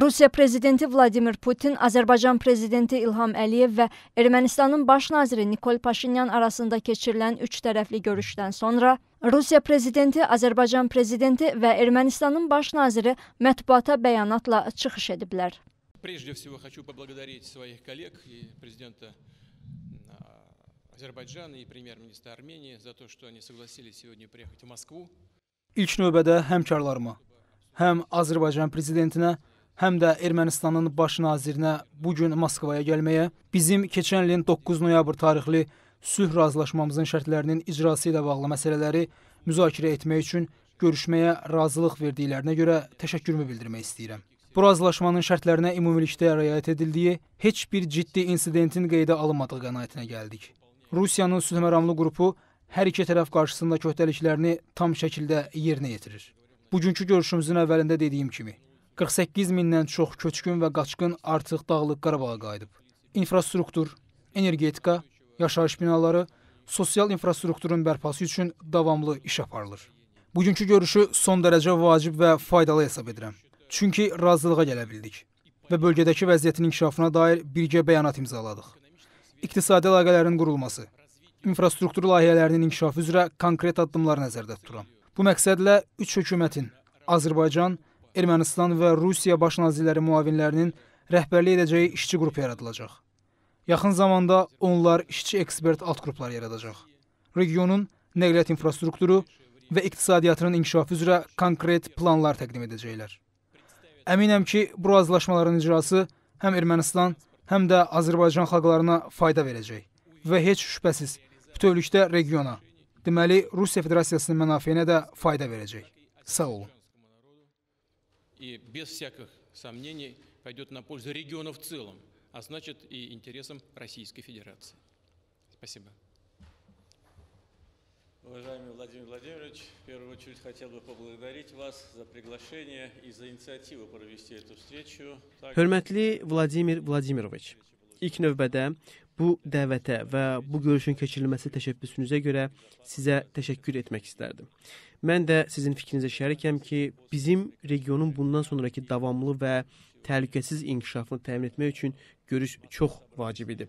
Rusiya prezidenti Vladimir Putin, Azərbaycan prezidenti İlham Əliyev və Ermənistanın baş naziri Nikol Paşinyan arasında keçirilən üç tərəfli görüşdən sonra Rusiya prezidenti, Azərbaycan prezidenti və Ermənistanın baş naziri mətbuata bəyanatla çıxış ediblər. Прежде всего хочу поблагодарить своих коллег и президента Азербайджана и премьер-министра Армении за то, что они согласились сегодня приехать в Москву. İlk növbədə həmkarlarıma, həm Azərbaycan prezidentinə, həm də Ermənistanın baş nazirinə bu gün Moskvaya gəlməyə, bizim keçən ilin 9 noyabr tarixli sülh razılaşmamızın şərtlərinin icrası ilə bağlı məsələləri müzakirə etmək üçün görüşməyə razılıq verdiklərinə görə təşəkkürümü bildirmək istəyirəm. Bu razılaşmanın şərtlərinə ümumilikdə riayət edildiyi, heç bir ciddi insidentin qeydə alınmadığı qənaətinə gəldik. Rusiyanın sülhməramlı qrupu hər iki tərəf qarşısında köhdəliklərini tam şəkildə yerinə yetirir. Bugünkü görüşümüzün əvvəlində dediyim kimi, 48 mindən çox köçkün və qaçqın artıq Dağlıq Qarabağa qayıdıb. İnfrastruktur, energetika, yaşayış binaları, sosial infrastrukturun bərpası üçün davamlı iş aparılır. Bugünkü görüşü son dərəcə vacib və faydalı hesab edirəm. Çünki razılığa gələ bildik və bölgədəki vəziyyətin inkişafına dair birgə bəyanat imzaladıq. İqtisadi əlaqələrin qurulması, infrastruktur layihələrinin inkişafı üzrə konkret addımlar nəzərdə tuturam. Bu məqsədlə üç hökumətin Azərbaycan, Ermənistan və Rusiya baş nazirləri müavinlərinin rəhbərlik edəcəyi işçi qrupu yaradılacaq. Yaxın zamanda onlar işçi ekspert alt qruplar yaradacaq. Regionun nəqliyyat infrastrukturu və iqtisadiyyatının inkişafı üzrə konkret planlar təqdim edəcəklər. Əminəm ki, bu razılaşmaların icrası həm Ermənistan, həm də Azərbaycan xalqlarına fayda verəcək və heç şübhəsiz bütövlükdə regiona, deməli Rusiya Federasiyasının mənafeyinə də fayda verəcək. Sağ olun. и без всяких сомнений пойдет на пользу региону в целом, а значит и интересам Российской Федерации. Спасибо. Уважаемый Владимир Владимирович, в первую очередь хотел бы поблагодарить вас за приглашение и за инициативу провести эту встречу. Hörmətli Vladimir Vladimiroviç, ilk növbədə bu dəvətə və bu görüşün keçirilməsi təşəbbüsünüzə görə sizə təşəkkür etmək istərdim. Mən də sizin fikrinizə şərikəm ki, bizim regionun bundan sonrakı davamlı və təhlükəsiz inkişafını təmin etmək üçün görüş çox vacib idi.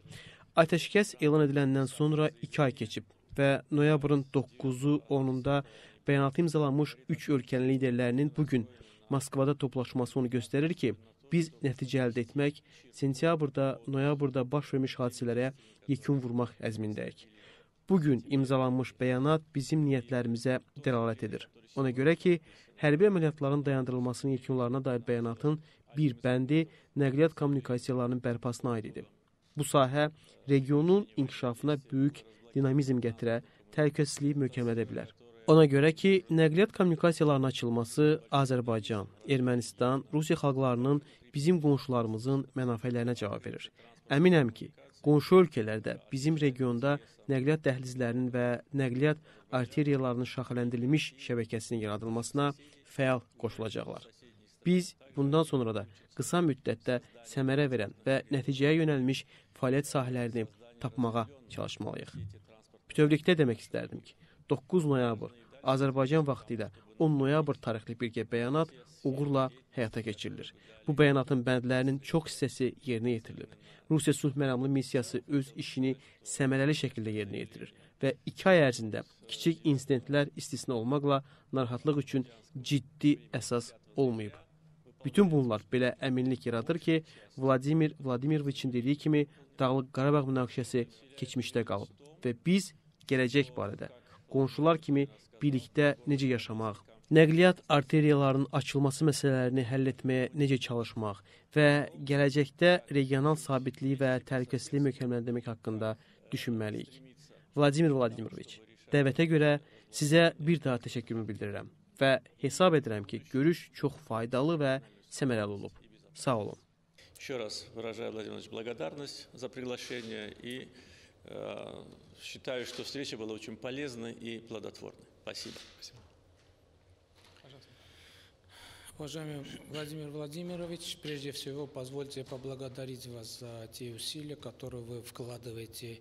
Atəşkəs elan ediləndən sonra 2 ay keçib və noyabrın 9-u 10-unda bəyanatı imzalanmış 3 ölkənin liderlərinin bu gün Moskvada toplaşması onu göstərir ki, Biz nəticə əldə etmək, sentyabrda, noyabrda baş vermiş hadisələrə yekun vurmaq əzmindəyik. Bu gün imzalanmış bəyanat bizim niyyətlərimizə dəlalət edir. Ona görə ki, hərbi əməliyyatların dayandırılmasının yekunlarına dair bəyanatın bir bəndi nəqliyyat kommunikasiyalarının bərpasına aid idi. Bu sahə regionun inkişafına böyük dinamizm gətirə, təhlükəsizliyi möhkəmlədə bilər. Ona görə ki, nəqliyyat kommunikasiyalarının açılması Azərbaycan, Ermənistan, Rusiya xalqlarının bizim qonşularımızın mənafələrinə cavab verir. Əminəm ki, qonşu ölkələrdə bizim regionda nəqliyyat dəhlizlərinin və nəqliyyat arteriyalarının şaxələndirilmiş şəbəkəsinin yaradılmasına fəal qoşulacaqlar. Biz bundan sonra da qısa müddətdə səmərə verən və nəticəyə yönəlmiş fəaliyyət sahələrini tapmağa çalışmalıyıq. Bütövlükdə demək istərdim ki, 9 noyabr Azərbaycan vaxtı ilə 10 noyabr tarixli birgə bəyanat uğurla həyata keçirilir. Bu bəyanatın bəndlərinin çox hissəsi yerinə yetirilib. Rusiya sülh məramlı missiyası öz işini səmərəli şəkildə yerinə yetirir və 2 ay ərzində kiçik insidentlər istisna olmaqla narahatlıq üçün ciddi əsas olmayıb. Bütün bunlar belə əminlik yaradır ki, Vladimir Vladimiroviçin dediyi kimi Dağlıq Qarabağ münaqişəsi keçmişdə qalıb və biz gələcək barədə qonşular kimi birlikdə necə yaşamaq, nəqliyyat arteriyalarının açılması məsələlərini həll etməyə necə çalışmaq və gələcəkdə regional sabitliyi və təhlükəsizliyi möhkəmləndirmək haqqında düşünməliyik. Vladimir Vladimiroviç, dəvətə görə sizə bir daha təşəkkürümü bildirirəm və hesab edirəm ki, görüş çox faydalı və səmərəli olub. Sağ olun. Еще раз выражаю Владимирович благодарность за приглашение и Э, считаю, что встреча была очень полезной и плодотворной. Спасибо. Спасибо. Пожалуйста. Уважаемый Владимир Владимирович, прежде всего позвольте поблагодарить вас за те усилия, которые вы вкладываете.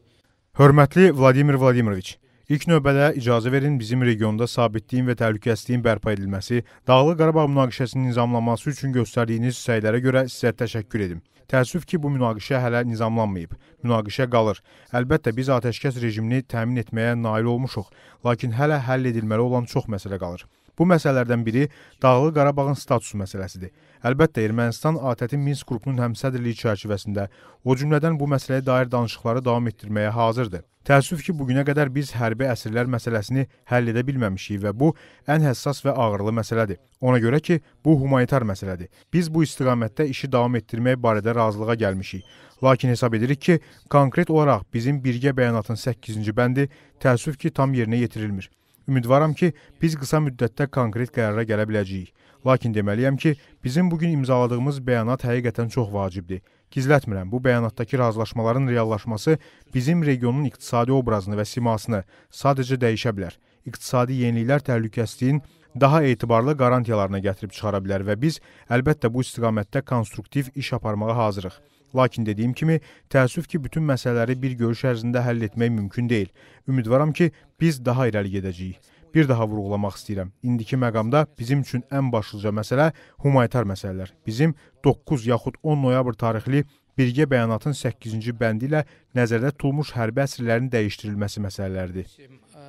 Hörmətli Владимир Владимирович. İlk növbədə icazə verin bizim regionda sabitliyin və təhlükəsizliyin bərpa edilməsi, Dağlıq Qarabağ münaqişəsinin nizamlanması üçün göstərdiyiniz səylərə görə sizə təşəkkür edim. Təəssüf ki, bu münaqişə hələ nizamlanmayıb. Münaqişə qalır. Əlbəttə biz atəşkəs rejimini təmin etməyə nail olmuşuq, lakin hələ həll edilməli olan çox məsələ qalır. Bu məsələlərdən biri Dağlıq Qarabağın statusu məsələsidir. Əlbəttə Ermənistan ATƏT-in Minsk qrupunun həmsədrliyi çərçivəsində, o cümlədən bu məsələyə dair danışıqları davam etdirməyə hazırdır. Təəssüf ki, bu günə qədər biz hərbi əsirlər məsələsini həll edə bilməmişik və bu ən həssas və ağırlı məsələdir. Ona görə ki, bu humanitar məsələdir. Biz bu istiqamətdə işi davam etdirmək barədə razılığa gəlmişik. Lakin hesab edirik ki, konkret olaraq bizim birgə bəyanatın 8-ci bəndi təəssüf ki, tam yerinə yetirilmir. Ümidvaram ki, biz qısa müddətdə konkret qərara gələ biləcəyik. Lakin deməliyəm ki, bizim bu gün imzaladığımız bəyanat həqiqətən çox vacibdir. Gizlətmirəm, bu bəyanatdakı razılaşmaların reallaşması bizim regionun iqtisadi obrazını və simasını sadəcə dəyişə bilər. İqtisadi yeniliklər təhlükəsizliyin daha etibarlı qarantiyalarına gətirib çıxara bilər və biz əlbəttə bu istiqamətdə konstruktiv iş aparmağa hazırıq. Lakin dediyim kimi, təəssüf ki, bütün məsələləri bir görüş ərzində həll etmək mümkün deyil. Ümidvaram ki, biz daha irəli gedəcəyik. Bir daha vurğulamaq istəyirəm. İndiki məqamda bizim üçün ən başlıca məsələ humanitar məsələlər. Bizim 9 yaxud 10 noyabr tarixli birgə bəyanatın 8-ci bəndi ilə nəzərdə tutulmuş hərbi əsirlərin dəyişdirilməsi məsələləridir.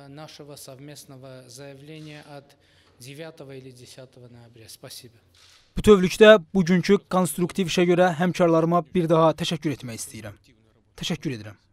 Нашего e, совместного заявления от 9 или 10 ноября. Спасибо. Bütövlükdə bugünkü konstruktiv işə görə həmkarlarıma bir daha təşəkkür etmək istəyirəm. Təşəkkür edirəm.